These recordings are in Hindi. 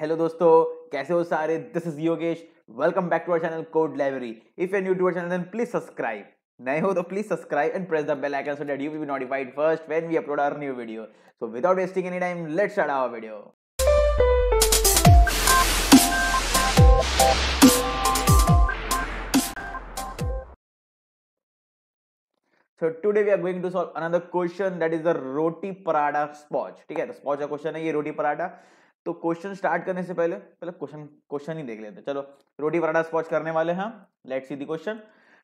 हेलो दोस्तों कैसे हो सारे this is Yogesh welcome back to our channel code library if you YouTuber channel then please subscribe नए हो तो please subscribe and press the bell icon so that you will be notified first when we upload our new video so without wasting any time let's start our video so today we are going to solve another question that is the roti paratha spoj. ठीक है तो spoj का क्वेश्चन है ये रोटी पराठा तो क्वेश्चन स्टार्ट करने से पहले पहले क्वेश्चन क्वेश्चन ही देख लेते हैं चलो रोटी पराठा स्पॉच करने वाले हैं लेट सी दी क्वेश्चन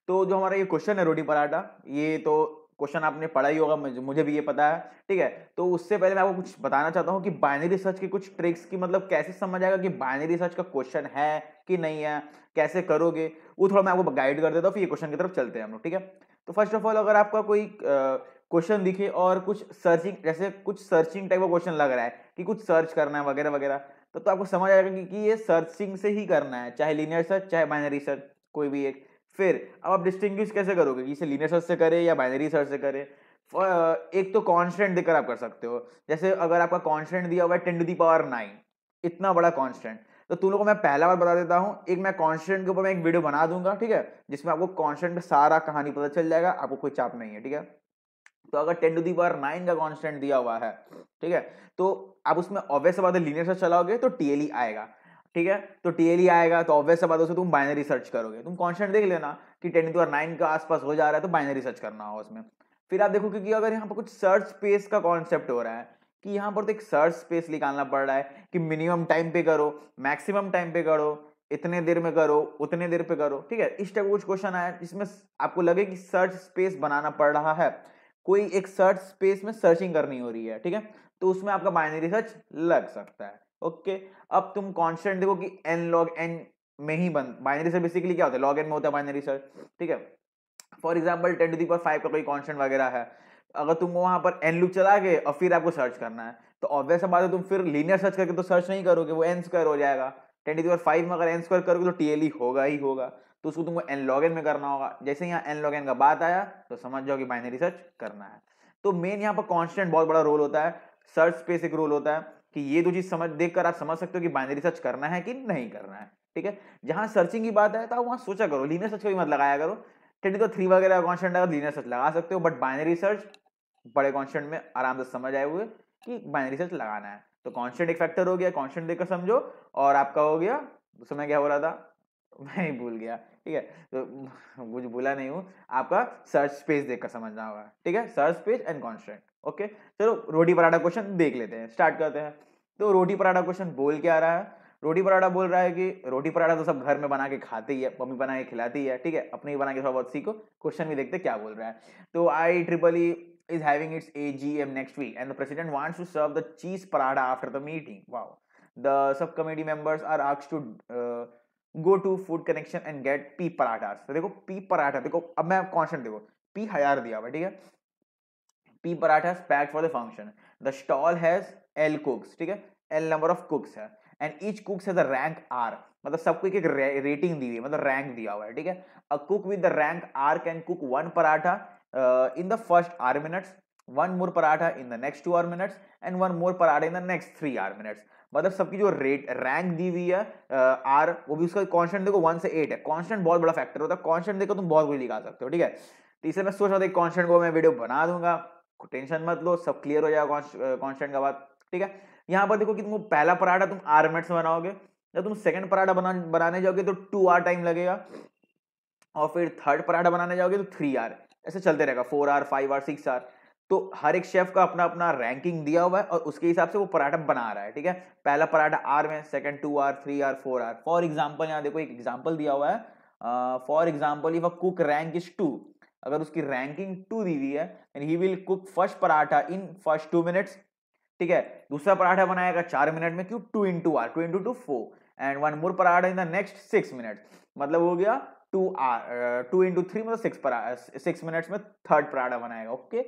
तो जो हमारा ये क्वेश्चन है रोटी पराठा ये तो क्वेश्चन आपने पढ़ा ही होगा मुझे भी ये पता है ठीक है तो उससे पहले मैं आपको कुछ बताना चाहता हूँ कि बाइनरी सर्च के कुछ ट्रिक्स की मतलब कैसे समझ आएगा कि बाइनरी सर्च का क्वेश्चन है कि नहीं है कैसे करोगे वो थोड़ा मैं आपको गाइड कर देता हूँ फिर ये क्वेश्चन की तरफ चलते हैं हम लोग ठीक है तो फर्स्ट ऑफ ऑल अगर आपका कोई क्वेश्चन दिखे और कुछ सर्चिंग जैसे कुछ सर्चिंग टाइप का क्वेश्चन लग रहा है कि कुछ सर्च करना है वगैरह वगैरह तब तो, तो आपको समझ आएगा कि, कि ये सर्चिंग से ही करना है चाहे लीनियर सर्च चाहे बाइनरी सर्च कोई भी एक फिर अब आप डिस्टिंग्विश कैसे करोगे कि इसे लीनियर सर्च से करें या बाइनरी सर्च से करें एक तो कॉन्स्टेंट देकर आप कर सकते हो जैसे अगर आपका कॉन्स्टेंट दिया हुआ है ten to the power nine इतना बड़ा कॉन्स्टेंट तो तुम लोगों को मैं पहला बार बता देता हूँ एक मैं कॉन्स्टेंट के ऊपर मैं एक वीडियो बना दूंगा ठीक है जिसमें आपको कॉन्स्टेंट सारा कहानी पता चल जाएगा आपको कोई चाप नहीं है ठीक है तो अगर ten to the power nine का कॉन्स्टेंट दिया हुआ है ठीक है तो आप उसमें ऑब्वियस बात है लीनियर सर्च चलाओगे तो टीएलई e आएगा ठीक है तो टीएलई e आएगा तो ऑब्वियस बात है तुम बाइनरी सर्च करोगे तुम कॉन्स्टेंट देख लेना कि टेन टू पावर नाइन के आसपास हो जा रहा है तो बाइनरी सर्च करना होगा उसमें फिर आप देखो क्योंकि अगर यहाँ पर कुछ सर्च स्पेस का कॉन्सेप्ट हो रहा है कि यहाँ पर तो एक सर्च स्पेस निकालना पड़ रहा है कि मिनिमम टाइम पे करो मैक्सिमम टाइम पे करो इतने देर में करो उतने देर पे करो ठीक है इस टाइप का कुछ क्वेश्चन आया जिसमें आपको लगे कि सर्च स्पेस बनाना पड़ रहा है कोई एक सर्च स्पेस में सर्चिंग करनी हो रही है ठीक है तो उसमें आपका बाइनरी सर्च लग सकता है ओके अब तुम कॉन्स्टेंट देखो कि एन लॉग एन में ही बन बाइनरी सर्च बेसिकली क्या होता है लॉग एन में होता है बाइनरी सर्च ठीक है for example ten to the power five का कोई कॉन्स्टेंट वगैरह है अगर तुम वहां पर एन लुक चला के और फिर आपको सर्च करना है तो ऑब्वियस बात है तुम फिर लीनियर सर्च करके तो सर्च नहीं करोगे वो एन स्क्वायर हो जाएगा ten to the power five में अगर एन स्क्वायर करोगे तो टीएलई e होगा ही होगा तो उसको तुमको एन लॉग एन में करना होगा जैसे यहाँ एन लॉग एन का बात आया तो समझ जाओ कि बाइनरी सर्च करना है तो मेन यहाँ पर कॉन्स्टेंट बहुत बड़ा रोल होता है सर्च स्पेस एक रोल होता है कि ये दो चीज समझ देखकर आप समझ सकते हो कि बाइनरी सर्च करना है कि नहीं करना है ठीक है जहां सर्चिंग की बात है तो वहां सोचा करो लीनियर सर्च कभी मत लगाया करो ट्वेंटी तो थ्री वगैरह कॉन्स्टेंट अगर लीनियर सर्च लगा सकते हो बट बाइनरी सर्च बड़े कॉन्स्टेंट में आराम से समझ आए हुए कि बाइनरी सर्च लगाना है तो कॉन्स्टेंट एक फैक्टर हो गया कॉन्स्टेंट देखकर समझो और आपका हो गया उस समय क्या हो रहा था मैं ही भूल गया ठीक है तो मुझे बोला नहीं हूँ आपका सर्च स्पेस देखकर समझना होगा ठीक है search space and constant okay चलो रोटी पराठा क्वेश्चन देख लेते हैं स्टार्ट करते हैं तो रोटी पराठा क्वेश्चन बोल के आ रहा है रोटी पराठा बोल रहा है कि रोटी पराठा तो सब घर में बना के खाते ही है मम्मी बना के खिलाती ही है ठीक है अपने ही बना के थोड़ा बहुत सीखो क्वेश्चन भी देखते क्या बोल रहा है तो I triple E is having its A G M next week and the president wants to serve the cheese paratha after the meeting wow the sub committee members are आक्स to go to food connection and get P paratha तो देखो पी पराठा देखो अब मैं कॉन्स्टेंट देखो पी हजार दिया हुआ ठीक है P paratha pack for the function the stall has L cooks ठीक है एल नंबर ऑफ कुक्स है and each cooks has a rank R मतलब सबको एक रेटिंग दी हुई है मतलब रैंक दिया हुआ है ठीक है a cook with the rank R can cook one paratha in the first R minutes one more paratha in the next two hour minutes and one more paratha in the next three hour minutes मतलब सबकी जो रेट रैंक दी हुई है आर वो भी उसका कांस्टेंट देखो वन से एट है कांस्टेंट बहुत बड़ा फैक्टर होता है कांस्टेंट देखो तुम बहुत कुछ लिखा सकते हो ठीक है तो इसे मैं सोच रहा था एक कांस्टेंट को मैं वीडियो बना दूंगा टेंशन मत लो सब क्लियर हो जाएगा कांस्टेंट का बात ठीक है यहाँ पर देखो कि तुम पहला पराठा तुम आर मिनट्स में बनाओगे जब तुम सेकंड पराठा बना बनाने जाओगे तो टू आर टाइम लगेगा और फिर थर्ड पराठा बनाने जाओगे तो थ्री आर ऐसे चलते रहेगा four R five R six R तो हर एक शेफ का अपना अपना रैंकिंग दिया हुआ है और उसके हिसाब से वो पराठा बना रहा है ठीक है पहला पराठा आर में second two R three R four R for example यहाँ देखो एक एग्जाम्पल दिया हुआ है for example if a cook rank is two अगर उसकी रैंकिंग टू दी हुई है and he will cook first paratha in first two minutes ठीक है दूसरा पराठा बनाएगा चार मिनट में क्यों two into R two into two four and one more paratha in the next six minute मतलब हो गया two R two into three मतलब सिक्स सिक्स मिनट्स में थर्ड पराठा बनाएगा ओके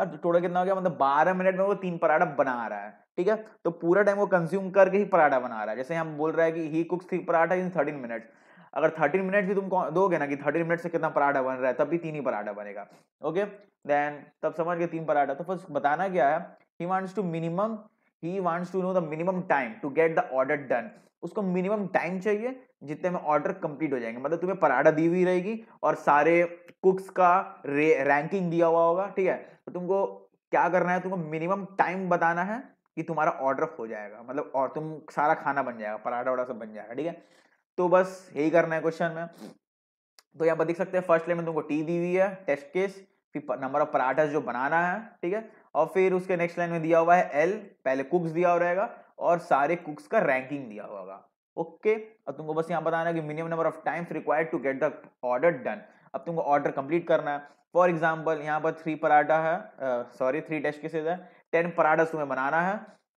और टोटल कितना हो गया मतलब बारह मिनट में वो तीन पराठा बना रहा है ठीक है तो पूरा टाइम वो कंज्यूम करके ही पराठा बना रहा है जैसे हम बोल रहे हैं कि he cooks three paratha in thirteen minutes अगर थर्टीन मिनट भी तुम दोगे ना कि थर्टीन मिनट से कितना पराठा बन रहा है तब भी तीन ही पराठा बनेगा ओके देन तब समझ गए तीन पराठा तो फर्स्ट बताना क्या है he wants to minimum he wants to know the minimum time to get the order done उसको मिनिमम टाइम चाहिए जितने में ऑर्डर कंप्लीट हो जाएंगे मतलब तुम्हें पराठा दी हुई रहेगी और सारे कुक्स का रैंकिंग दिया हुआ होगा ठीक है तो तुमको क्या करना है तुमको मिनिमम टाइम बताना है कि तुम्हारा ऑर्डर हो जाएगा मतलब और तुम सारा खाना बन जाएगा पराठा वराठा सब बन जाएगा ठीक है तो बस यही करना है क्वेश्चन में तो यहाँ पर देख सकते हैं फर्स्ट लेन में तुमको टी दी हुई है टेस्ट केस फिर नंबर ऑफ पराठा जो बनाना है ठीक है और फिर उसके नेक्स्ट लाइन में दिया हुआ है एल पहले कुक्स दिया हुआ रहेगा और सारे कुक्स का रैंकिंग दिया हुआ होगा ओके अब तुमको बस यहाँ बताना है कि minimum number of times required to get the order done अब तुमको ऑर्डर कंप्लीट करना है फॉर एग्जाम्पल यहाँ पर थ्री पराठा है सॉरी थ्री टेस्ट केसेज है टेन पराठा तुम्हें बनाना है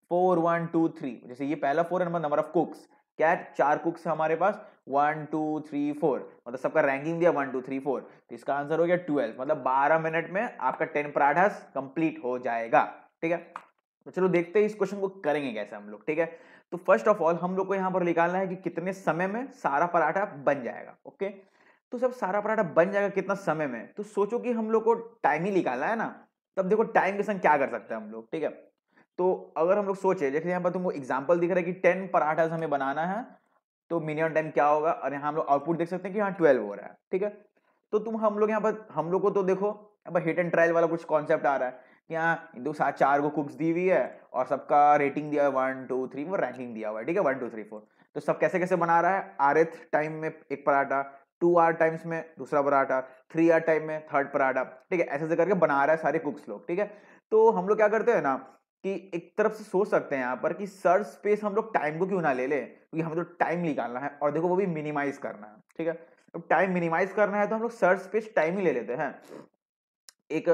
फोर वन टू थ्री जैसे ये पहला फोर है नंबर नंबर ऑफ कुक्स क्या है चार कुक्स है हमारे पास वन टू थ्री फोर मतलब सबका रैंकिंग दिया वन टू थ्री फोर तो इसका आंसर हो गया ट्वेल्व मतलब बारह मिनट में आपका टेन पराठा कंप्लीट हो जाएगा ठीक है तो चलो देखते हैं इस क्वेश्चन को करेंगे कैसे हम लोग ठीक है तो फर्स्ट ऑफ ऑल हम लोग को यहाँ पर निकालना है कि कितने समय में सारा पराठा बन जाएगा ओके तो सब सारा पराठा बन जाएगा कितना समय में तो सोचो कि हम लोग को टाइम ही निकालना है ना तब देखो टाइम के संग क्या कर सकते हैं हम लोग ठीक है तो अगर हम लोग सोचे जैसे यहाँ पर तुमको एग्जाम्पल दिख रहा है कि टेन पराठा हमें बनाना है तो मिनिमम टाइम क्या होगा और यहाँ हम लोग आउटपुट देख सकते हैं कि यहाँ ट्वेल्व हो रहा है ठीक है तो तुम हम लोग यहाँ पर हम लोग को तो देखो हिट एंड ट्रायल वाला कुछ कॉन्सेप्ट आ रहा है क्या दो सात चार को कुक्स दी हुई है और सबका रेटिंग दिया है वन टू थ्री वो रैंकिंग दिया हुआ है ठीक है वन टू थ्री फोर तो सब कैसे कैसे बना रहा है आर एथ टाइम में एक पराठा टू आर टाइम्स में दूसरा पराठा थ्री आर टाइम में थर्ड पराठा ठीक है ऐसे ऐसे करके बना रहा है सारे कुक्स लोग ठीक है तो हम लोग क्या करते हैं ना कि एक तरफ से सोच सकते हैं यहाँ पर कि सर्च स्पेस हम लोग टाइम को क्यों ना ले लें क्योंकि हमें तो टाइम निकालना है और देखो वो भी मिनिमाइज करना है ठीक है टाइम मिनिमाइज करना है तो हम लोग सर्च स्पेस टाइम ही ले लेते हैं एक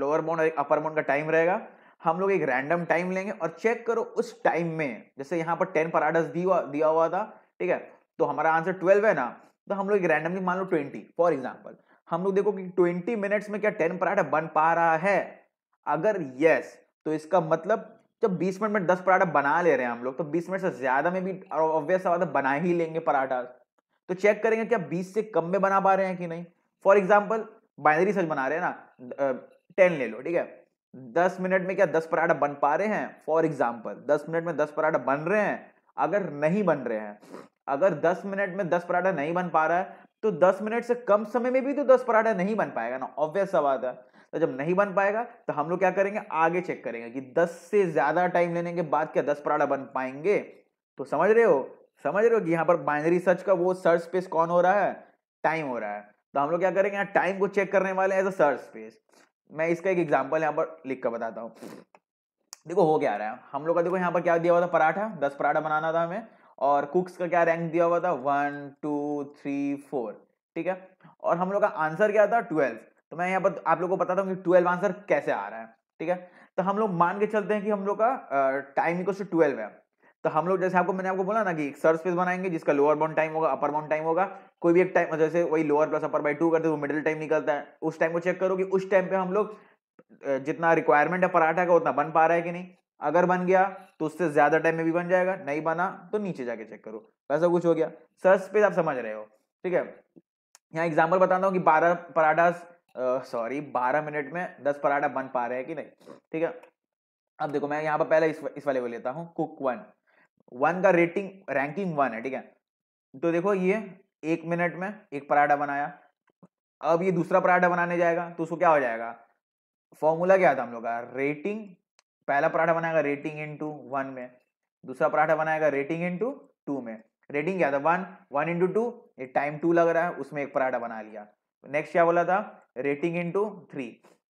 लोअर बाउंड और एक अपर बाउंड का टाइम रहेगा हम लोग एक रैंडम टाइम लेंगे और चेक करो उस टाइम में जैसे यहाँ पर टेन पराडस दिया दिया हुआ था ठीक है तो हमारा आंसर ट्वेल्व है ना तो हम लोग एक रैंडमली मान लो ट्वेंटी फॉर एग्जाम्पल हम लोग देखो कि ट्वेंटी मिनट्स में क्या टेन पराठा बन पा रहा है अगर यस तो इसका मतलब जब बीस मिनट में दस पराठा बना ले रहे हैं हम लोग तो बीस मिनट से ज्यादा में भी ऑब्वियस है बना ही लेंगे पराठा तो चेक करेंगे क्या बीस से कम में बना पा रहे हैं कि नहीं फॉर एग्जाम्पल बाइनरी सर्च बना रहे हैं ना टेन ले लो ठीक है दस मिनट में क्या दस पराठा बन पा रहे हैं फॉर एग्जाम्पल दस मिनट में दस पराठा बन रहे हैं अगर नहीं बन रहे हैं अगर दस मिनट में दस पराठा नहीं बन पा रहा है तो दस मिनट से कम समय में भी तो दस पराठा नहीं बन पाएगा ना ऑब्वियस सवाल है तो जब नहीं बन पाएगा तो हम लोग क्या करेंगे आगे चेक करेंगे कि दस से ज्यादा टाइम लेने के बाद क्या दस पराठा बन पाएंगे तो समझ रहे हो समझ रहे हो कि यहाँ पर बाइनरी सर्च का वो सर्च स्पेस कौन हो रहा है टाइम हो रहा है तो हम लोग क्या करेंगे यहाँ टाइम को चेक करने वाले एज अ सर्च स्पेस मैं इसका एक एग्जाम्पल यहाँ पर लिख कर बताता हूँ देखो हो क्या रहा है हम लोग का देखो यहाँ पर क्या दिया हुआ था पराठा दस पराठा बनाना था हमें और कुक्स का क्या रैंक दिया हुआ था वन टू थ्री फोर ठीक है और हम लोग का आंसर क्या था ट्वेल्व तो मैं यहाँ पर आप लोग को बताता हूँ कि ट्वेल्व आंसर कैसे आ रहा है ठीक है तो हम लोग मान के चलते हैं कि हम लोग का टाइम इक्वल टू ट्वेल्व है तो हम लोग जैसे आपको मैंने आपको बोला ना कि एक सर्च स्पेस बनाएंगे जिसका लोअर बाउंड टाइम होगा अपर बाउंड टाइम होगा कोई भी एक टाइम मतलब जैसे वही lower plus upper by two करते वो मिडिल टाइम निकलता है उस टाइम को चेक करो कि उस टाइम पे हम लोग जितना रिक्वायरमेंट है पराठा का उतना बन पा रहा है कि नहीं अगर बन गया तो उससे ज्यादा टाइम में भी बन जाएगा नहीं बना तो नीचे जाके चेक करो वैसा कुछ हो गया सर पे आप समझ रहे हो ठीक है यहाँ एग्जाम्पल बताता हूँ कि बारह पराठा सॉरी बारह मिनट में दस पराठा बन पा रहे हैं कि नहीं ठीक है अब देखो मैं यहाँ पर पहले इस, इस वाले को लेता हूँ कुक वन वन का रेटिंग रैंकिंग वन है ठीक है तो देखो ये एक मिनट में एक पराठा बनाया अब ये दूसरा पराठा बनाने जाएगा तो उसको क्या हो जाएगा फॉर्मूला क्या था हम लोग का रेटिंग पहला पराठा बनाएगा रेटिंग इंटू वन में दूसरा पराठा बनाएगा रेटिंग इंटू टू में रेटिंग क्या था वन वन इंटू टू ये टाइम टू लग रहा है उसमें एक पराठा बना लिया नेक्स्ट क्या बोला था रेटिंग इंटू थ्री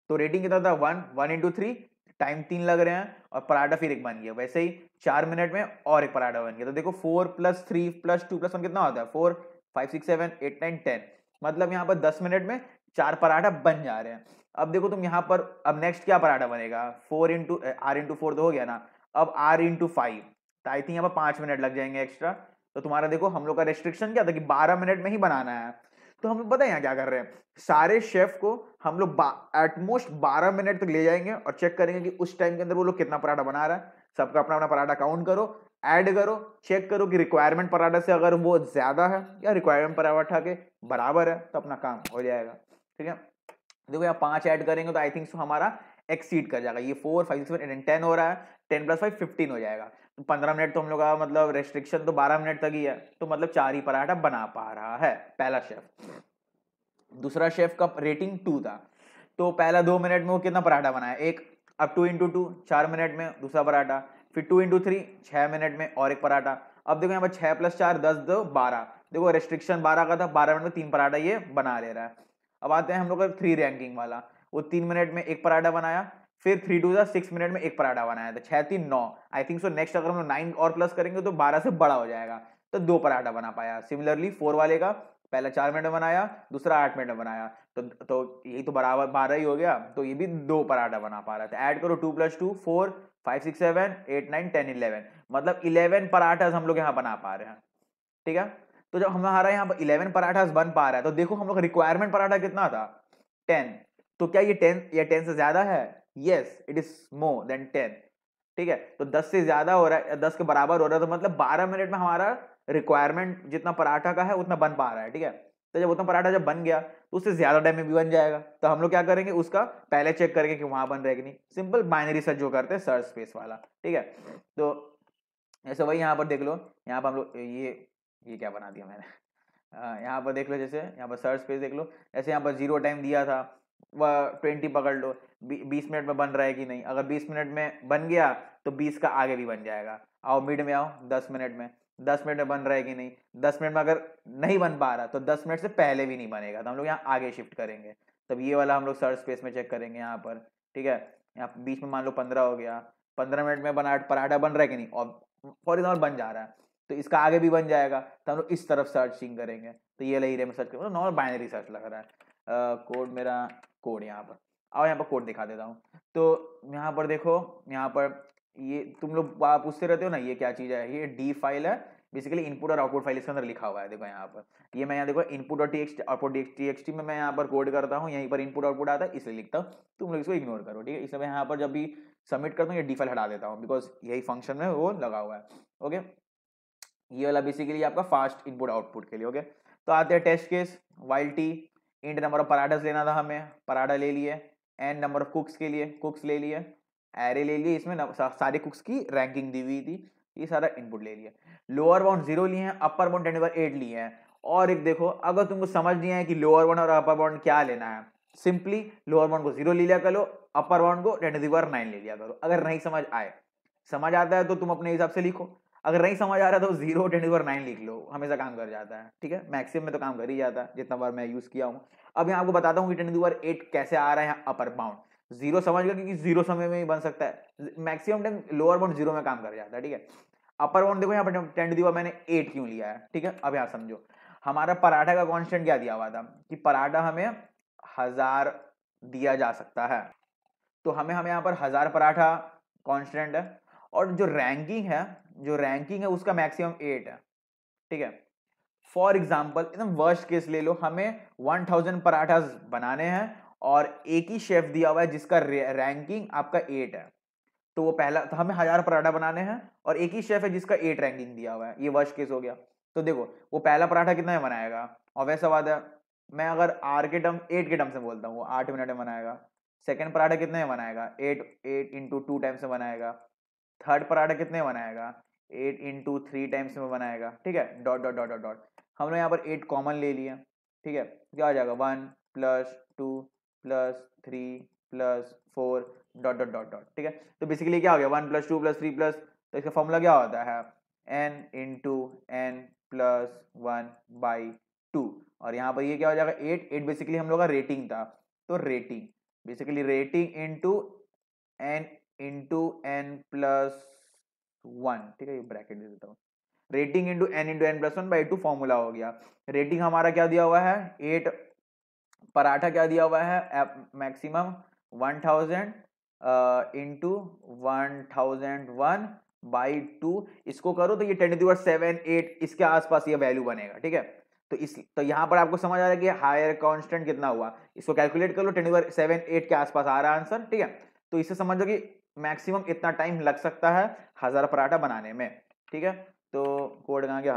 तो रेटिंग कितना था one one into three time तीन लग रहे हैं और पराठा फिर एक बन गया वैसे ही चार मिनट में और एक पराठा बन गया तो देखो four plus three plus two plus one कितना होता है four five six seven eight nine ten मतलब यहाँ पर दस मिनट में चार पराठा बन जा रहे हैं अब देखो तुम यहाँ पर अब नेक्स्ट क्या पराठा बनेगा four into R into four तो हो गया ना अब आर इंटू फाइव तो आई थिंक यहाँ पर पाँच मिनट लग जाएंगे एक्स्ट्रा तो तुम्हारा देखो हम लोग का रेस्ट्रिक्शन क्या था कि बारह मिनट में ही बनाना है तो हम लोग पता है यहाँ क्या कर रहे हैं सारे शेफ को हम लोग एटमोस्ट बारह मिनट तक ले जाएंगे और चेक करेंगे कि उस टाइम के अंदर वो लोग कितना पराठा बना रहा है सबका अपना अपना पराठा काउंट करो ऐड करो चेक करो कि रिक्वायरमेंट पराठा से अगर वो ज़्यादा है या रिक्वायरमेंट पराठा के बराबर है तो अपना काम हो जाएगा ठीक है देखो यहाँ पाँच ऐड करेंगे तो आई थिंक सो हमारा एक्सीड कर जाएगा ये फोर फाइव सिक्स टेन हो रहा है टेन प्लस फाइव फिफ्टीन हो जाएगा तो पंद्रह मिनट तो हम लोग का मतलब रेस्ट्रिक्शन तो बारह मिनट तक ही है तो मतलब चार ही पराठा बना पा रहा है पहला शेफ दूसरा शेफ का रेटिंग टू था तो पहला दो मिनट में वो कितना पराठा बनाया एक अब टू इंटू टू चार मिनट में दूसरा पराठा फिर टू इंटू थ्री छः मिनट में और एक पराठा अब देखो यहाँ पर छः प्लस चार दस दो बारह देखो रेस्ट्रिक्शन बारह का था बारह मिनट में तीन पराठा ये बना ले रहा है अब आते हैं हम लोग का थ्री रैंकिंग वाला वो तीन मिनट में एक पराठा बनाया फिर थ्री टू था सिक्स मिनट में एक पराठा बनाया था छः तीन नौ आई थिंक सो नेक्स्ट अगर हम लोग नाइन और प्लस करेंगे तो बारह से बड़ा हो जाएगा तो दो पराठा बना पाया सिमिलरली फोर वाले का पहला चार मिनट में बनाया दूसरा आठ मिनट में बनाया तो तो यही तो बराबर बारह ही हो गया तो ये भी दो पराठा बना पा रहा था ऐड करो two plus two four five six seven eight nine ten eleven मतलब इलेवन पराठास हम लोग यहाँ बना पा रहे हैं ठीक है तो जब हमारा यहाँ पर इलेवन पराठास बन पा रहा है तो देखो हम लोग रिक्वायरमेंट पराठा कितना था टेन तो क्या ये टेन या टेन से ज्यादा है yes it is more than ten ठीक है तो दस से ज्यादा हो रहा है दस के बराबर हो रहा है तो मतलब बारह मिनट में हमारा रिक्वायरमेंट जितना पराठा का है उतना बन पा रहा है ठीक है तो जब उत्तम पराठा जब बन गया तो उससे ज्यादा टाइम में भी बन जाएगा तो हम लोग क्या करेंगे उसका पहले चेक करेंगे कि वहां बन रहा है कि नहीं सिंपल बाइनरी सर्च जो करते हैं सर्च स्पेस वाला ठीक है तो ऐसे वही यहाँ पर देख लो यहाँ पर हम लोग ये ये क्या बना दिया मैंने हाँ, यहाँ पर देख लो जैसे यहाँ पर सर्च स्पेस देख लो ऐसे यहाँ पर जीरो टाइम दिया था वह ट्वेंटी पकड़ लो बीस मिनट में बन रहा है कि नहीं अगर बीस मिनट में बन गया तो बीस का आगे भी बन जाएगा आओ मिड में आओ दस मिनट में दस मिनट में बन रहा है कि नहीं दस मिनट में अगर नहीं बन पा रहा तो दस मिनट से पहले भी नहीं बनेगा तो हम लोग यहाँ आगे शिफ्ट करेंगे तब ये वाला हम लोग सर्च स्पेस में चेक करेंगे यहाँ पर ठीक है यहाँ बीच में मान लो पंद्रह हो गया पंद्रह मिनट में बना पराठा बन रहा है कि नहीं और फॉर एग्जाम्पल बन जा रहा है तो इसका आगे भी बन जाएगा तो हम लोग इस तरफ सर्चिंग करेंगे तो ये एरिया में सर्च करेंगे नॉर्मल बाइनरी सर्च लग रहा है कोड मेरा कोड यहाँ पर और यहाँ पर कोड दिखा देता हूँ तो यहाँ पर देखो यहाँ पर ये तुम लोग आप पूछते रहते हो ना ये क्या चीज़ है ये डी फाइल है बेसिकली इनपुट और आउटपुट फाइल इसके अंदर लिखा हुआ है देखो यहाँ पर ये मैं यहाँ देखो इनपुट और टी आउटपुट टी में मैं यहाँ पर कोड करता हूँ यहीं पर इनपुट आउटपुट आता है इसलिए लिखता हूँ तुम लोग इसको इग्नोर करो ठीक है इसलिए मैं यहाँ पर जब भी सबमिट करता हूँ ये डी फाइल हटा देता हूँ बिकॉज यही फंक्शन में वो लगा हुआ है ओके ये वाला बेसिकली आपका फास्ट इनपुट आउटपुट के लिए ओके तो आते हैं test case while T int number of parathas लेना था हमें पराठा ले लिए एंड नंबर ऑफ कुक्स के लिए कुक्स ले लिए एरे ले लिए इसमें सारे कुक्स की रैंकिंग दी हुई थी ये सारा इनपुट ले लिया लोअर बाउंड जीरो लिए हैं अपर बाउंड टेन पर एट लिए हैं और एक देखो अगर तुमको समझ नहीं है कि लोअर बाउंड और अपर बाउंड क्या लेना है सिंपली लोअर बाउंड को जीरो ले लिया करो अपर बाउंड को टेन पर नाइन ले लिया करो अगर नहीं समझ आए समझ आता है तो तुम अपने हिसाब से लिखो अगर नहीं समझ आ रहा है तो जीरो टेन पर नाइन लिख लो हमेशा काम कर जाता है ठीक है मैक्सिमम में तो काम कर ही जाता है जितना बार मैं यूज़ किया हूँ अब यहाँ आपको बताता हूँ कि टेन पर एट कैसे आ रहा है अपर बाउंड जीरो समझ गया क्योंकि जीरो समय में ही बन सकता है maximum time lower bound zero में काम कर जाता है ठीक है अपर बाउंड देखो यहाँ पर टेन दिया मैंने एट क्यों लिया है ठीक है अब यहाँ समझो हमारा पराठा का कॉन्स्टेंट क्या दिया हुआ था कि पराठा हमें हजार दिया जा सकता है तो हमें हमें यहाँ पर हजार पराठा कॉन्स्टेंट है और जो रैंकिंग है जो रैंकिंग है उसका मैक्सिमम एट है ठीक है फॉर एग्जाम्पल एकदम वर्स्ट केस ले लो हमें वन थाउजेंड पराठा बनाने हैं और एक ही शेफ दिया हुआ है जिसका रैंकिंग आपका एट है तो वो पहला तो हमें हजार पराठा बनाने हैं और एक ही शेफ है जिसका एट रैंकिंग दिया हुआ है ये वर्ष केस हो गया तो देखो वो पहला पराठा कितना में बनाएगा और वैसा बात है मैं अगर आर के टर्म एट के टर्म से बोलता हूँ वो आठ मिनट में बनाएगा सेकेंड पराठा कितने में बनाएगा eight eight into two times में बनाएगा थर्ड पराठा कितने में बनाएगा एट इंटू थ्री टाइम्स में बनाएगा ठीक है dot dot dot dot dot हम लोग यहाँ पर एट कॉमन ले लिया ठीक है क्या आ जाएगा one plus two plus three plus four dot dot dot dot ठीक है तो बेसिकली क्या हो गया one plus two plus three plus तो इसका फॉर्मूला क्या होता है N into N plus one by two और यहाँ पर ये क्या हो जाएगा एट एट बेसिकली हम लोग का रेटिंग था तो rating basically rating into N into N plus one ठीक है ये ब्रैकेट दे देता हूँ rating into N into N plus one by two formula हो गया रेटिंग हमारा क्या दिया हुआ है एट पराठा क्या दिया हुआ है maximum one thousand into one thousand one by two इसको करो तो ये टेन टू सेवन एट इसके आसपास ये वैल्यू बनेगा ठीक है तो इस तो यहाँ पर आपको समझ आ रहा है कि हायर कांस्टेंट कितना हुआ इसको कैलकुलेट कर लो टेन दिवर सेवन एट के आसपास आ रहा है आंसर ठीक है तो इससे समझो कि मैक्सिमम इतना टाइम लग सकता है हजार पराठा बनाने में ठीक है तो कोड कहाँ गया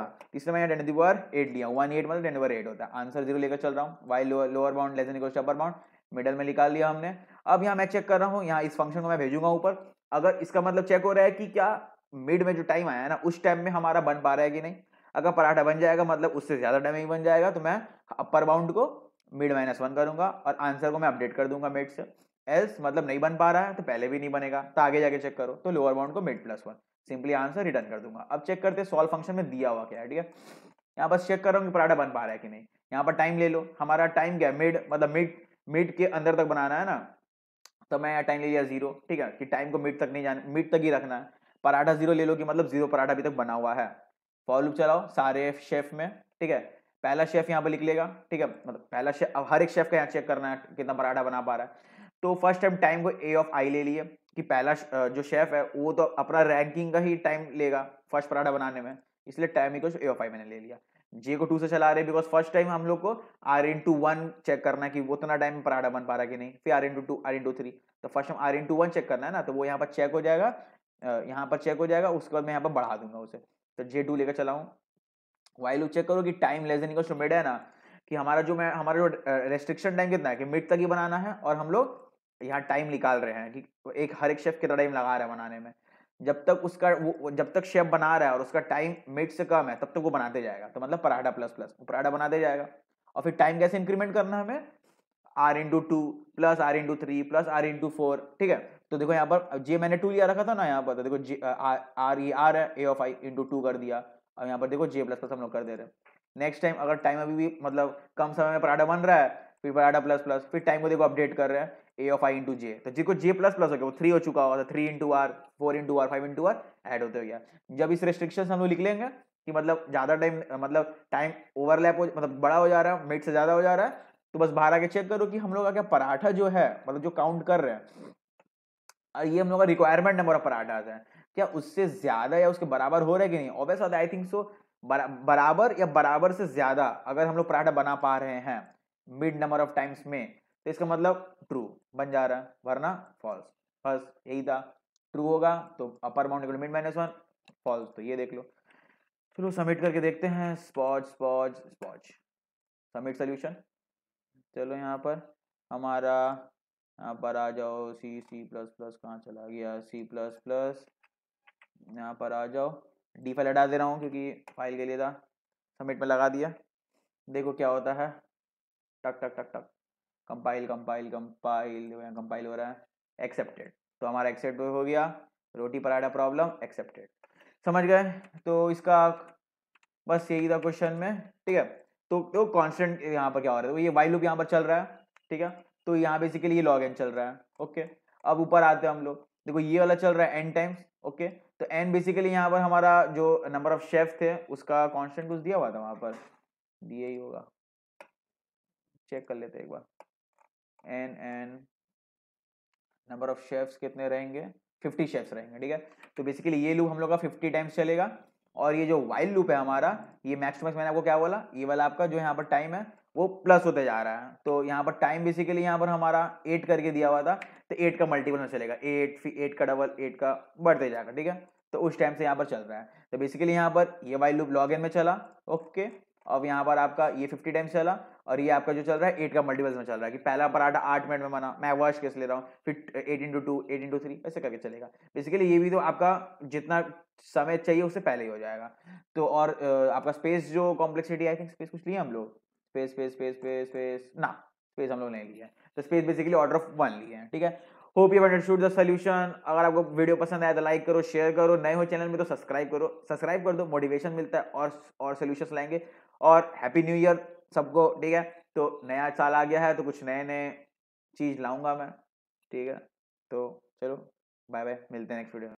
मैं यहाँ टेन बार एट लिया वन एट मतलब टेन बार एट होता है आंसर जीरो लेकर चल रहा हूँ while lower bound less equal to upper bound middle में निकाल लिया हमने अब यहाँ मैं चेक कर रहा हूँ यहाँ इस फंक्शन को मैं भेजूंगा ऊपर अगर इसका मतलब चेक हो रहा है कि क्या मिड में जो टाइम आया ना उस टाइम में हमारा बन पा रहा है कि नहीं अगर पराठा बन जाएगा मतलब उससे ज़्यादा टाइम ही बन जाएगा तो मैं अपर बाउंड को मिड माइनस वन करूंगा और आंसर को मैं अपडेट कर दूंगा मिड से एल्स मतलब नहीं बन पा रहा है तो पहले भी नहीं बनेगा तो आगे जाके चेक करो तो लोअर बाउंड को mid plus one simply answer return कर दूंगा अब चेक करते सॉल्व फंक्शन में दिया हुआ क्या है ठीक है यहाँ बस चेक कर रहा हूँ कि पराठा बन पा रहा है कि नहीं यहाँ पर टाइम ले लो हमारा टाइम क्या है मिड मतलब मिड मिड के अंदर तक बनाना है ना तो मैं टाइम ले लिया जीरो ठीक है कि टाइम को मिड तक नहीं जाना मिड तक ही रखना है पराठा जीरो ले लो कि मतलब जीरो पराठा अभी तक बना हुआ है फॉलो चलाओ सारे शेफ में ठीक है पहला शेफ यहाँ पर लिख लेगा ठीक है मतलब पहला शेफ अब हर एक शेफ का यहाँ चेक करना है कितना पराठा बना पा रहा है तो फर्स्ट टाइम टाइम को ए ऑफ आई ले लिए कि पहला जो शेफ है वो तो अपना रैंकिंग का ही टाइम लेगा फर्स्ट पराठा बनाने में इसलिए time equal A of I मैंने ले लिया जे को टू से चला रहे बिकॉज फर्स्ट टाइम हम लोग को R into one check करना कि उतना टाइम पराठा बन पा रहा कि नहीं फिर R into two R into three तो फर्स्ट हम R into one check करना है ना तो वो यहाँ पर चेक हो जाएगा यहाँ पर चेक हो जाएगा उसके बाद मैं यहाँ पर बढ़ा दूंगा उसे तो जे टू लेकर चलाऊँ वाई लोग चेक करो कि time less than equal to mid है ना कि हमारा जो मैं हमारा जो रेस्ट्रिक्शन टाइम कितना है कि मिड तक ही बनाना है और हम लोग यहाँ टाइम निकाल रहे हैं ठीक तो एक हर एक शेफ कितना टाइम लगा रहा है बनाने में जब तक उसका वो जब तक शेफ बना रहा है और उसका टाइम मिड से कम है तब तक वो बनाते जाएगा तो मतलब पराठा प्लस प्लस पराठा बनाते जाएगा और फिर टाइम कैसे इंक्रीमेंट करना है हमें R into two plus R into three plus R into four ठीक है तो देखो यहाँ पर जे मैंने टू लिया रखा था ना यहाँ पर तो देखो जे आर ई आर है A of I into two कर दिया और यहाँ पर देखो जे प्लस प्लस हम लोग कर दे रहे हैं नेक्स्ट टाइम अगर टाइम अभी भी मतलब कम समय में पराठा बन रहा है फिर पराठा प्लस प्लस फिर टाइम को देखो अपडेट कर रहे हैं ए ऑफ आई इंटू जे तो जी को जे प्लस प्लस हो गया वो थ्री हो चुका होगा तो three into R four into R five into R add होते हो गया जब इस रिस्ट्रिक्शन हम लोग लिख लेंगे कि मतलब ज़्यादा टाइम मतलब टाइम ओवरलैप हो मतलब बड़ा हो जा रहा है मिट से ज़्यादा हो जा रहा है तो बस बाहर आके चेक करो कि हम लोग का क्या पराठा जो है मतलब जो काउंट कर रहे हैं और ये हम लोग का रिक्वायरमेंट नंबर ऑफ पराठा है क्या उससे ज़्यादा या उसके बराबर हो रहा है कि नहीं ऑब्वियस आई थिंक सो बराबर या बराबर से ज़्यादा अगर हम लोग पराठा बना पा रहे हैं मिड नंबर ऑफ टाइम्स में तो इसका मतलब ट्रू बन जा रहा है वरना फॉल्स बस यही था ट्रू होगा तो upper bound mid minus one false तो ये देख लो चलो सबमिट करके देखते हैं स्पॉच स्पॉच स्पॉच सबमिट सोल्यूशन चलो यहाँ पर हमारा यहाँ पर आ जाओ सी सी प्लस प्लस कहाँ चला गया सी प्लस प्लस यहाँ पर आ जाओ डी फाइल हटा दे रहा हूँ क्योंकि फाइल के लिए था सबमिट में लगा दिया देखो क्या होता है टक टक टक टक कंपाइल कंपाइल कंपाइल कंपाइल हो रहा है एक्सेप्टेड तो हमारा एक्सेप्ट हो गया रोटी पराठा प्रॉब्लम एक्सेप्टेड समझ गए तो इसका बस यही था क्वेश्चन में ठीक है तो वो तो कॉन्स्टेंट यहाँ पर क्या हो रहा है तो ये वाई लुप यहाँ पर चल रहा है ठीक है तो यहाँ बेसिकली ये लॉग एन चल रहा है ओके अब ऊपर आते हैं हम लोग देखो ये वाला चल रहा है एन टाइम्स ओके तो एन बेसिकली यहाँ पर हमारा जो नंबर ऑफ शेफ थे उसका कॉन्स्टेंट कुछ दिया हुआ था वहाँ पर दिया ही होगा चेक कर लेते एक बार N N number of chefs कितने रहेंगे फिफ्टी शेफ्स रहेंगे ठीक है तो बेसिकली ये लूप हम लोग का फिफ्टी टाइम्स चलेगा और ये जो वाइल्ड लूप है हमारा ये मैक्स मैक्स मैंने आपको क्या बोला ये वाला आपका जो यहाँ पर टाइम है वो प्लस होते जा रहा है तो यहाँ पर टाइम बेसिकली यहाँ पर हमारा एट करके दिया हुआ था तो एट का मल्टीपल में चलेगा एट फिर एट का डबल एट का बढ़ते जाएगा ठीक है तो उस टाइम से यहाँ पर चल रहा है तो बेसिकली यहाँ पर ये वाइल्ड लूप लॉग में चला ओके अब यहाँ पर आपका ये फिफ्टी टाइम्स चला और ये आपका जो चल रहा है एट का मल्टीपल्स में चल रहा है कि पहला पराठा आठ मिनट में बना मैं वर्ष कैसे ले रहा हूँ फिर eight into two eight into three ऐसे करके चलेगा बेसिकली ये भी तो आपका जितना समय चाहिए उससे पहले ही हो जाएगा तो और आपका स्पेस जो कॉम्प्लेक्सिटी आई थिंक स्पेस कुछ लिए हम लोग space space space space space ना स्पेस हम लोग नहीं लिए तो space basically order of one लिए हैं ठीक है hope you shoot the solution अगर आपको वीडियो पसंद आया तो लाइक करो शेयर करो नए हो चैनल में तो सब्सक्राइब करो सब्सक्राइब कर दो मोटिवेशन मिलता है और और सोल्यूशन लाएंगे और हैप्पी न्यू ईयर सबको ठीक है तो नया साल आ गया है तो कुछ नए नए चीज़ लाऊंगा मैं ठीक है तो चलो बाय बाय मिलते हैं नेक्स्ट वीडियो में